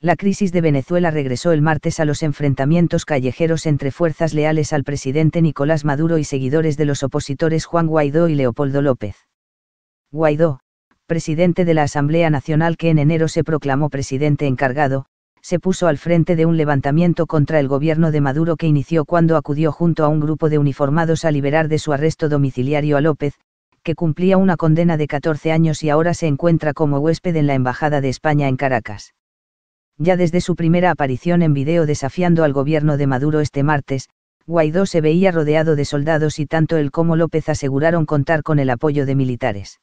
la crisis de Venezuela regresó el martes a los enfrentamientos callejeros entre fuerzas leales al presidente Nicolás Maduro y seguidores de los opositores Juan Guaidó y Leopoldo López. Guaidó, presidente de la Asamblea Nacional que en enero se proclamó presidente encargado, se puso al frente de un levantamiento contra el gobierno de Maduro que inició cuando acudió junto a un grupo de uniformados a liberar de su arresto domiciliario a López, que cumplía una condena de 14 años y ahora se encuentra como huésped en la Embajada de España en Caracas. Ya desde su primera aparición en video desafiando al gobierno de Maduro este martes, Guaidó se veía rodeado de soldados y tanto él como López aseguraron contar con el apoyo de militares.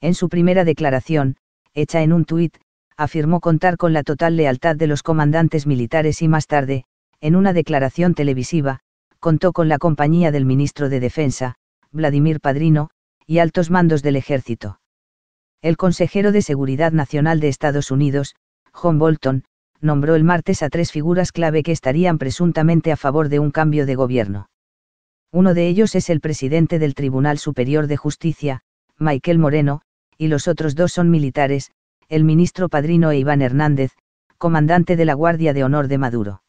En su primera declaración, hecha en un tuit, afirmó contar con la total lealtad de los comandantes militares y más tarde, en una declaración televisiva, contó con la compañía del ministro de Defensa, Vladimir Padrino, y altos mandos del ejército. El consejero de Seguridad Nacional de Estados Unidos, John Bolton, nombró el martes a tres figuras clave que estarían presuntamente a favor de un cambio de gobierno. Uno de ellos es el presidente del Tribunal Superior de Justicia, Michael Moreno, y los otros dos son militares, el ministro padrino e Iván Hernández, comandante de la Guardia de Honor de Maduro.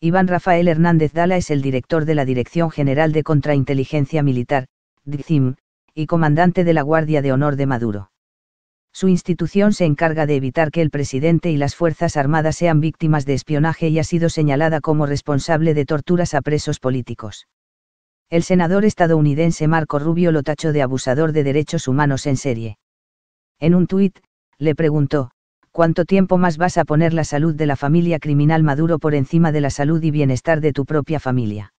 Iván Rafael Hernández Dala es el director de la Dirección General de Contrainteligencia Militar, DICIM, y comandante de la Guardia de Honor de Maduro. Su institución se encarga de evitar que el presidente y las Fuerzas Armadas sean víctimas de espionaje y ha sido señalada como responsable de torturas a presos políticos. El senador estadounidense Marco Rubio lo tachó de abusador de derechos humanos en serie. En un tuit, le preguntó, ¿cuánto tiempo más vas a poner la salud de la familia criminal Maduro por encima de la salud y bienestar de tu propia familia?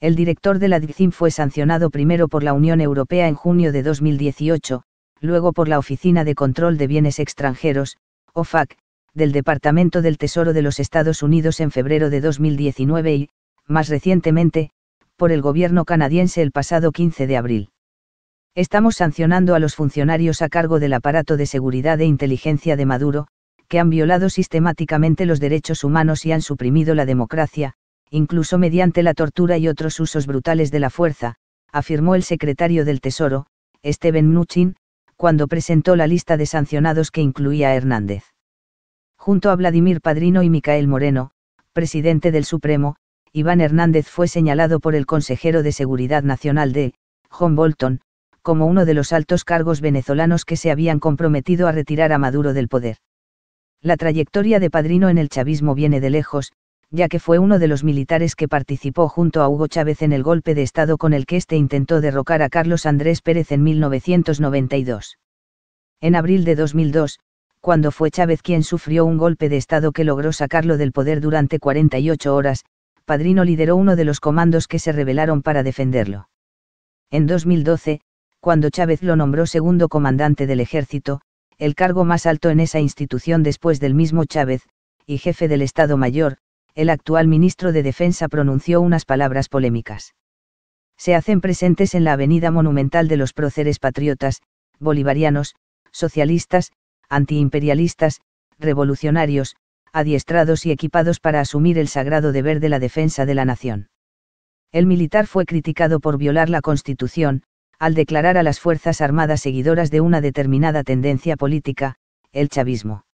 El director de la DICIM fue sancionado primero por la Unión Europea en junio de 2018, luego por la Oficina de Control de Bienes Extranjeros, OFAC, del Departamento del Tesoro de los Estados Unidos en febrero de 2019 y, más recientemente, por el gobierno canadiense el pasado 15 de abril. Estamos sancionando a los funcionarios a cargo del aparato de seguridad e inteligencia de Maduro, que han violado sistemáticamente los derechos humanos y han suprimido la democracia, incluso mediante la tortura y otros usos brutales de la fuerza, afirmó el secretario del Tesoro, Steven Mnuchin, cuando presentó la lista de sancionados que incluía a Hernández. Junto a Vladimir Padrino y Micael Moreno, presidente del Supremo, Iván Hernández fue señalado por el consejero de Seguridad Nacional de, John Bolton, como uno de los altos cargos venezolanos que se habían comprometido a retirar a Maduro del poder. La trayectoria de Padrino en el chavismo viene de lejos, ya que fue uno de los militares que participó junto a Hugo Chávez en el golpe de Estado con el que éste intentó derrocar a Carlos Andrés Pérez en 1992. En abril de 2002, cuando fue Chávez quien sufrió un golpe de Estado que logró sacarlo del poder durante 48 horas, Padrino lideró uno de los comandos que se rebelaron para defenderlo. En 2012, cuando Chávez lo nombró segundo comandante del ejército, el cargo más alto en esa institución después del mismo Chávez, y jefe del Estado Mayor, el actual ministro de Defensa pronunció unas palabras polémicas. Se hacen presentes en la avenida monumental de los próceres patriotas, bolivarianos, socialistas, antiimperialistas, revolucionarios, adiestrados y equipados para asumir el sagrado deber de la defensa de la nación. El militar fue criticado por violar la Constitución, al declarar a las Fuerzas Armadas seguidoras de una determinada tendencia política, el chavismo.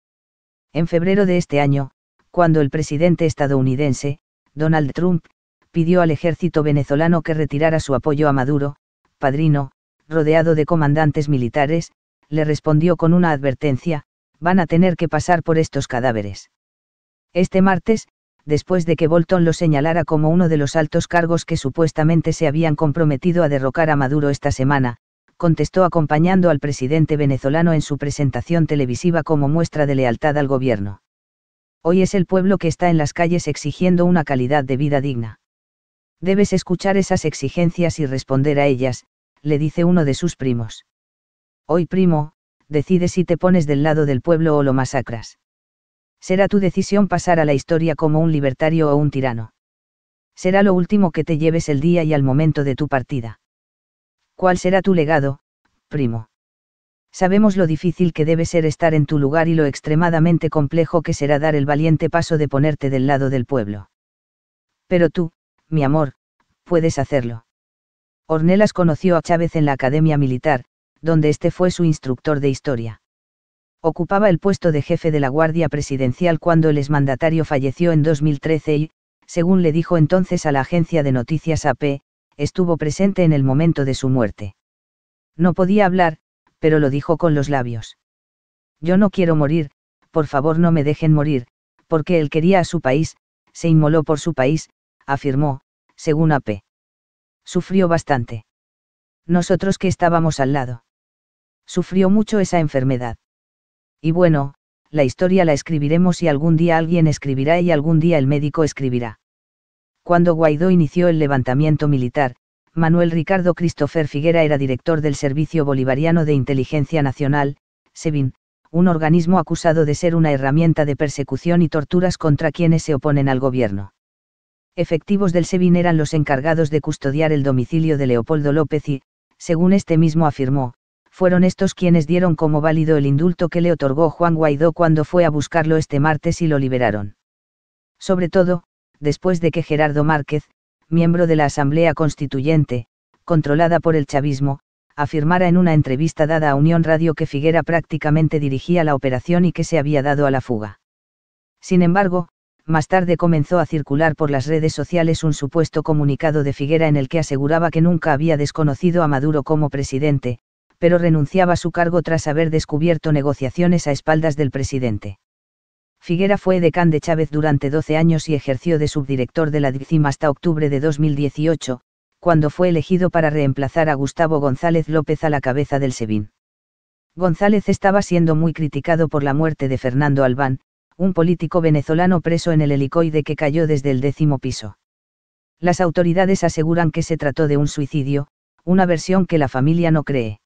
En febrero de este año, cuando el presidente estadounidense, Donald Trump, pidió al ejército venezolano que retirara su apoyo a Maduro, padrino, rodeado de comandantes militares, le respondió con una advertencia, van a tener que pasar por estos cadáveres. Este martes, después de que Bolton lo señalara como uno de los altos cargos que supuestamente se habían comprometido a derrocar a Maduro esta semana, contestó acompañando al presidente venezolano en su presentación televisiva como muestra de lealtad al gobierno. Hoy es el pueblo que está en las calles exigiendo una calidad de vida digna. Debes escuchar esas exigencias y responder a ellas, le dice uno de sus primos. Hoy primo, decides si te pones del lado del pueblo o lo masacras. Será tu decisión pasar a la historia como un libertario o un tirano. Será lo último que te lleves el día y al momento de tu partida. ¿Cuál será tu legado, primo? sabemos lo difícil que debe ser estar en tu lugar y lo extremadamente complejo que será dar el valiente paso de ponerte del lado del pueblo. Pero tú, mi amor, puedes hacerlo. Ornelas conoció a Chávez en la Academia Militar, donde este fue su instructor de historia. Ocupaba el puesto de jefe de la Guardia Presidencial cuando el exmandatario falleció en 2013 y, según le dijo entonces a la agencia de noticias AP, estuvo presente en el momento de su muerte. No podía hablar, pero lo dijo con los labios. Yo no quiero morir, por favor no me dejen morir, porque él quería a su país, se inmoló por su país, afirmó, según AP. Sufrió bastante. Nosotros que estábamos al lado. Sufrió mucho esa enfermedad. Y bueno, la historia la escribiremos y algún día alguien escribirá y algún día el médico escribirá. Cuando Guaidó inició el levantamiento militar, Manuel Ricardo Christopher Figuera era director del Servicio Bolivariano de Inteligencia Nacional, SEBIN, un organismo acusado de ser una herramienta de persecución y torturas contra quienes se oponen al gobierno. Efectivos del SEBIN eran los encargados de custodiar el domicilio de Leopoldo López y, según este mismo afirmó, fueron estos quienes dieron como válido el indulto que le otorgó Juan Guaidó cuando fue a buscarlo este martes y lo liberaron. Sobre todo, después de que Gerardo Márquez, miembro de la Asamblea Constituyente, controlada por el chavismo, afirmara en una entrevista dada a Unión Radio que Figuera prácticamente dirigía la operación y que se había dado a la fuga. Sin embargo, más tarde comenzó a circular por las redes sociales un supuesto comunicado de Figuera en el que aseguraba que nunca había desconocido a Maduro como presidente, pero renunciaba a su cargo tras haber descubierto negociaciones a espaldas del presidente. Figuera fue decán de Chávez durante 12 años y ejerció de subdirector de la DICIM hasta octubre de 2018, cuando fue elegido para reemplazar a Gustavo González López a la cabeza del SEBIN. González estaba siendo muy criticado por la muerte de Fernando Albán, un político venezolano preso en el helicoide que cayó desde el décimo piso. Las autoridades aseguran que se trató de un suicidio, una versión que la familia no cree.